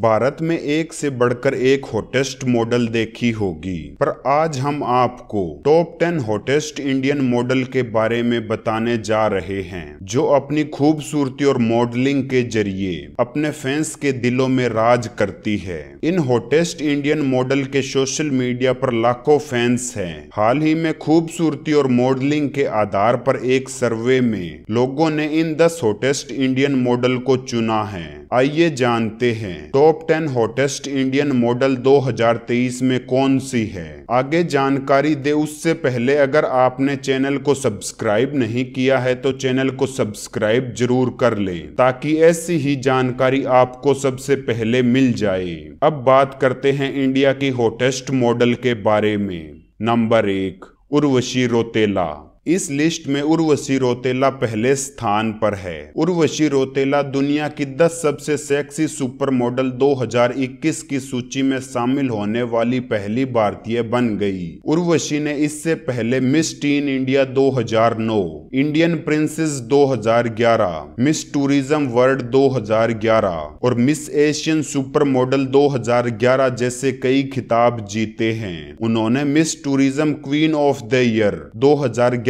भारत में एक से बढ़कर एक हॉटेस्ट मॉडल देखी होगी पर आज हम आपको top ten hottest Indian model के बारे में बताने जा रहे हैं जो अपनी खूबसूरती और मॉडलिंग के जरिए अपने फैंस के दिलों में राज करती है इन हॉटेस्ट इंडियन मॉडल के सोशल मीडिया पर लाखों फैंस हैं हाल ही में खूबसूरती और मॉडलिंग के आधार पर एक सर्वे में लोगों ने इन दस हॉटेस्ट इंडियन मॉडल को चुना है आइए जानते हैं top ten hottest Indian model 2023 में कौन सी है आगे जानकारी दे उससे पहले अगर आपने चैनल को सब्सक्राइब नहीं किया है तो चैनल को सब्सक्राइब जरूर कर ले ताकि ऐसी ही जानकारी आपको सबसे पहले मिल जाए अब बात करते हैं इंडिया की हॉटेस्ट मॉडल के बारे में नंबर एक उर्वशी रोतेला इस लिस्ट में उर्वशी रोतेला पहले स्थान पर है उर्वशी रोतेला दुनिया की 10 सबसे सेक्सी सुपर मॉडल 2021 की सूची में शामिल होने वाली पहली भारतीय बन गई उर्वशी ने इससे पहले Miss teen India 2009, Indian princess 2011, Miss tourism world 2011 और मिस एशियन सुपर मॉडल 2011 जैसे कई खिताब जीते हैं उन्होंने Miss tourism queen of the year दो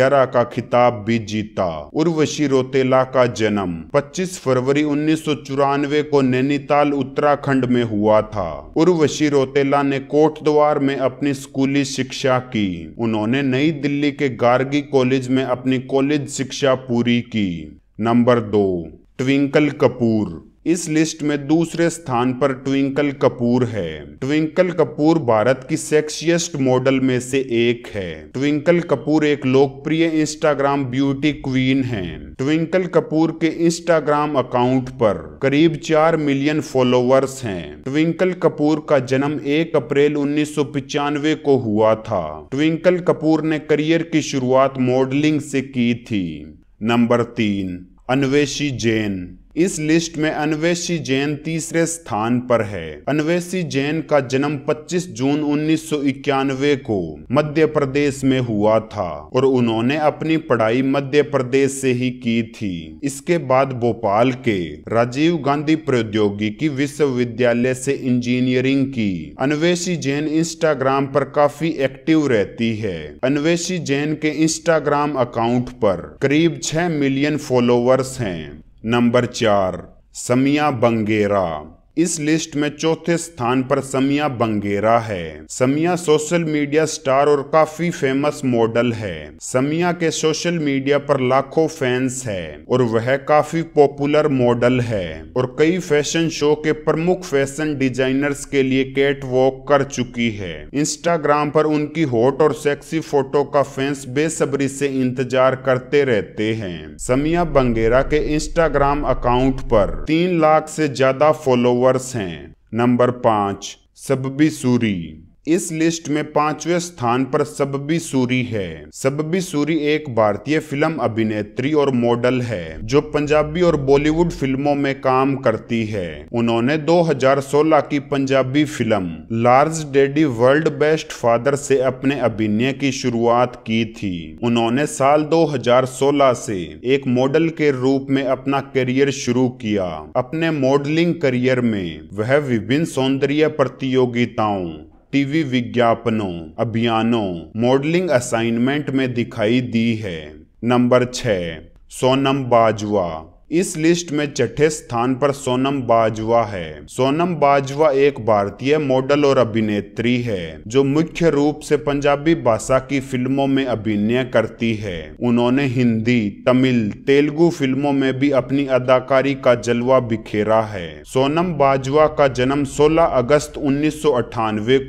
ग्यारह का खिताब भी जीता उर्वशी रोतेला का जन्म 25 फरवरी उन्नीस को नैनीताल उत्तराखंड में हुआ था उर्वशी रोतेला ने कोटद्वार में अपनी स्कूली शिक्षा की उन्होंने नई दिल्ली के गार्गी कॉलेज में अपनी कॉलेज शिक्षा पूरी की नंबर दो ट्विंकल कपूर इस लिस्ट में दूसरे स्थान पर ट्विंकल कपूर है ट्विंकल कपूर भारत की सेक्सियस्ट मॉडल में से एक है ट्विंकल कपूर एक लोकप्रिय इंस्टाग्राम ब्यूटी क्वीन है ट्विंकल कपूर के इंस्टाग्राम अकाउंट पर करीब चार मिलियन फॉलोअर्स हैं ट्विंकल कपूर का जन्म 1 अप्रैल उन्नीस को हुआ था ट्विंकल कपूर ने करियर की शुरुआत मॉडलिंग से की थी नंबर तीन अन्वेषी जैन इस लिस्ट में अन्वेषी जैन तीसरे स्थान पर है अन्वेषी जैन का जन्म 25 जून उन्नीस को मध्य प्रदेश में हुआ था और उन्होंने अपनी पढ़ाई मध्य प्रदेश से ही की थी इसके बाद भोपाल के राजीव गांधी प्रौद्योगिकी विश्वविद्यालय से इंजीनियरिंग की अन्वेषी जैन इंस्टाग्राम पर काफी एक्टिव रहती है अन्वेषी जैन के इंस्टाग्राम अकाउंट पर करीब छह मिलियन फॉलोअर्स हैं नंबर चार समिया बंगेरा इस लिस्ट में चौथे स्थान पर समिया बंगेरा है समिया सोशल मीडिया स्टार और काफी फेमस मॉडल है समिया के सोशल मीडिया पर लाखों फैंस है और वह काफी पॉपुलर मॉडल है और कई फैशन शो के प्रमुख फैशन डिजाइनर्स के लिए कैट वॉक कर चुकी है इंस्टाग्राम पर उनकी हॉट और सेक्सी फोटो का फैंस बेसब्री से इंतजार करते रहते हैं समिया बंगेरा के इंस्टाग्राम अकाउंट पर तीन लाख से ज्यादा फॉलोवर वर्ष हैं नंबर पाँच सबबी सूरी इस लिस्ट में पांचवें स्थान पर सबबी सूरी है सबबी सूरी एक भारतीय फिल्म अभिनेत्री और मॉडल है जो पंजाबी और बॉलीवुड फिल्मों में काम करती है उन्होंने 2016 की Punjabi film large daddy world best father से अपने अभिनय की शुरुआत की थी उन्होंने साल 2016 से एक मॉडल के रूप में अपना करियर शुरू किया अपने मॉडलिंग करियर में वह विभिन्न सौंदर्य प्रतियोगिताओं टीवी विज्ञापनों अभियानों मॉडलिंग असाइनमेंट में दिखाई दी है नंबर छ सोनम बाजवा इस लिस्ट में छठे स्थान पर सोनम बाजवा है सोनम बाजवा एक भारतीय मॉडल और अभिनेत्री है जो मुख्य रूप से पंजाबी भाषा की फिल्मों में अभिनय करती है उन्होंने हिंदी तमिल तेलुगु फिल्मों में भी अपनी अदाकारी का जलवा बिखेरा है सोनम बाजवा का जन्म 16 अगस्त उन्नीस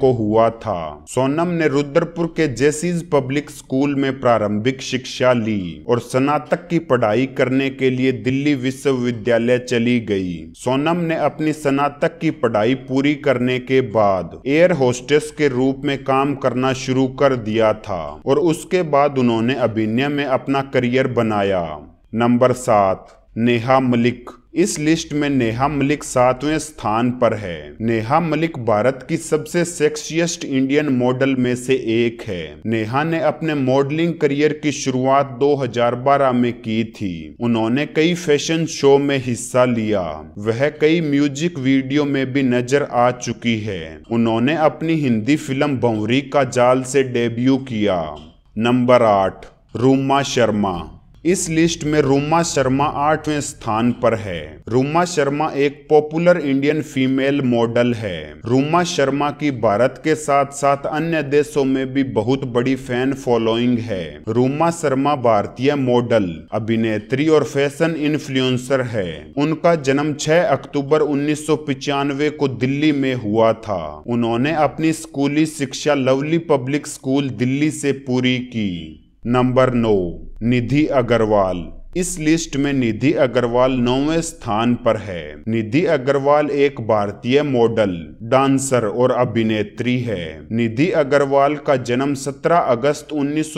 को हुआ था सोनम ने रुद्रपुर के जेसीज पब्लिक स्कूल में प्रारंभिक शिक्षा ली और स्नातक की पढ़ाई करने के लिए दिल्ली दिल्ली विश्वविद्यालय चली गई सोनम ने अपनी स्नातक की पढ़ाई पूरी करने के बाद एयर होस्टेस के रूप में काम करना शुरू कर दिया था और उसके बाद उन्होंने अभिनय में अपना करियर बनाया नंबर सात नेहा मलिक इस लिस्ट में नेहा मलिक सातवें स्थान पर है नेहा मलिक भारत की सबसे सेक्सियस्ट इंडियन मॉडल में से एक है नेहा ने अपने मॉडलिंग करियर की शुरुआत 2012 में की थी उन्होंने कई फैशन शो में हिस्सा लिया वह कई म्यूजिक वीडियो में भी नजर आ चुकी है उन्होंने अपनी हिंदी फिल्म भंवरी का जाल से डेब्यू किया नंबर आठ रूमा शर्मा इस लिस्ट में रूमा शर्मा आठवें स्थान पर है रूमा शर्मा एक पॉपुलर इंडियन फीमेल मॉडल है रूमा शर्मा की भारत के साथ साथ अन्य देशों में भी बहुत बड़ी फैन फॉलोइंग है रूमा शर्मा भारतीय मॉडल अभिनेत्री और फैशन इन्फ्लुएंसर है उनका जन्म 6 अक्टूबर उन्नीस को दिल्ली में हुआ था उन्होंने अपनी स्कूली शिक्षा लवली पब्लिक स्कूल दिल्ली से पूरी की नंबर नौ निधि अग्रवाल इस लिस्ट में निधि अग्रवाल नौवे स्थान पर है निधि अग्रवाल एक भारतीय मॉडल डांसर और अभिनेत्री है निधि अग्रवाल का जन्म 17 अगस्त उन्नीस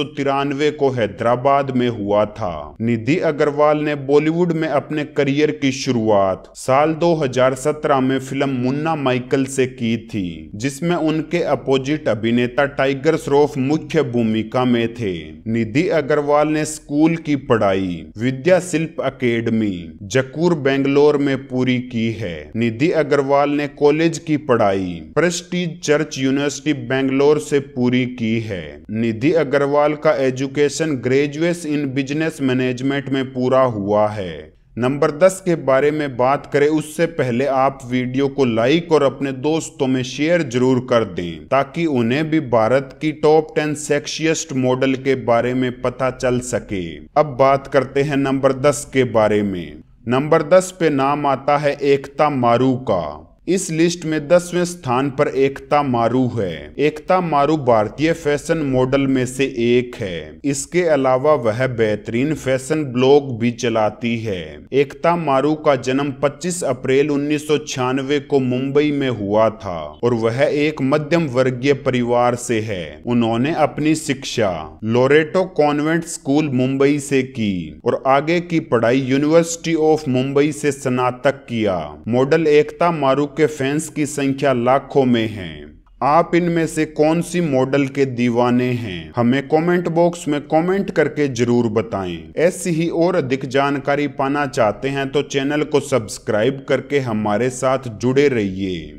को हैदराबाद में हुआ था निधि अग्रवाल ने बॉलीवुड में अपने करियर की शुरुआत साल 2017 में फिल्म मुन्ना माइकल से की थी जिसमें उनके अपोजिट अभिनेता टाइगर श्रॉफ मुख्य भूमिका में थे निधि अग्रवाल ने स्कूल की पढ़ाई विद्या शिल्प अकेडमी जकूर बेंगलोर में पूरी की है निधि अग्रवाल ने कॉलेज की पढ़ाई प्रेस्टीज चर्च यूनिवर्सिटी बेंगलोर से पूरी की है निधि अग्रवाल का education graduate in business management में पूरा हुआ है नंबर दस के बारे में बात करें उससे पहले आप वीडियो को लाइक और अपने दोस्तों में शेयर जरूर कर दें ताकि उन्हें भी भारत की टॉप टेन सेक्सियस्ट मॉडल के बारे में पता चल सके अब बात करते हैं नंबर दस के बारे में नंबर दस पे नाम आता है एकता मारू का इस लिस्ट में दसवें स्थान पर एकता मारू है एकता मारू भारतीय फैशन मॉडल में से एक है इसके अलावा वह बेहतरीन फैशन ब्लॉग भी चलाती है एकता मारू का जन्म 25 अप्रैल उन्नीस को मुंबई में हुआ था और वह एक मध्यम वर्गीय परिवार से है उन्होंने अपनी शिक्षा लोरेटो कॉन्वेंट स्कूल मुंबई से की और आगे की पढ़ाई यूनिवर्सिटी ऑफ मुंबई से स्नातक किया मॉडल एकता मारू आपके फैंस की संख्या लाखों में है आप इनमें से कौन सी मॉडल के दीवाने हैं हमें कमेंट बॉक्स में कमेंट करके जरूर बताएं ऐसी ही और अधिक जानकारी पाना चाहते हैं तो चैनल को सब्सक्राइब करके हमारे साथ जुड़े रहिए